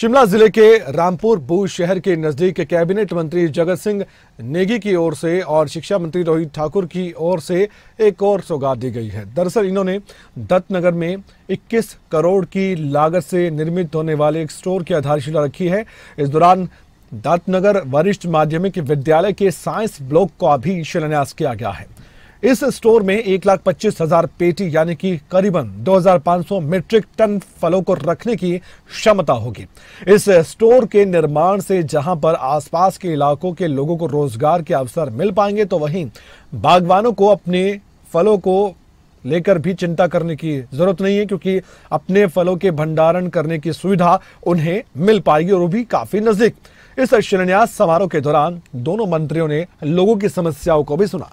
शिमला जिले के रामपुर भू शहर के नजदीक कैबिनेट मंत्री जगत सिंह नेगी की ओर से और शिक्षा मंत्री रोहित ठाकुर की ओर से एक और सौगात दी गई है दरअसल इन्होंने दत्तनगर में 21 करोड़ की लागत से निर्मित होने वाले एक स्टोर की आधारशिला रखी है इस दौरान दत्तनगर वरिष्ठ माध्यमिक विद्यालय के साइंस ब्लॉक का भी शिलान्यास किया गया है इस स्टोर में एक लाख पच्चीस हजार पेटी यानी कि करीबन 2500 मीट्रिक टन फलों को रखने की क्षमता होगी इस स्टोर के निर्माण से जहां पर आसपास के इलाकों के लोगों को रोजगार के अवसर मिल पाएंगे तो वहीं बागवानों को अपने फलों को लेकर भी चिंता करने की जरूरत नहीं है क्योंकि अपने फलों के भंडारण करने की सुविधा उन्हें मिल पाएगी और वो भी काफी नजदीक इस शिलान्यास समारोह के दौरान दोनों मंत्रियों ने लोगों की समस्याओं को भी सुना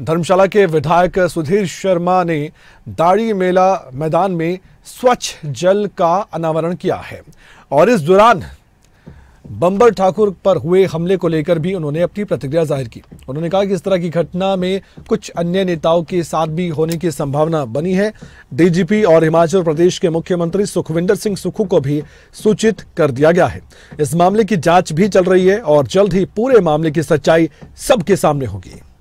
धर्मशाला के विधायक सुधीर शर्मा ने दाढ़ी मेला मैदान में स्वच्छ जल का अनावरण किया है और इस दौरान बंबर ठाकुर पर हुए हमले को लेकर भी उन्होंने अपनी प्रतिक्रिया जाहिर की उन्होंने कहा कि इस तरह की घटना में कुछ अन्य नेताओं के साथ भी होने की संभावना बनी है डीजीपी और हिमाचल प्रदेश के मुख्यमंत्री सुखविंदर सिंह सुखू को भी सूचित कर दिया गया है इस मामले की जांच भी चल रही है और जल्द ही पूरे मामले की सच्चाई सबके सामने होगी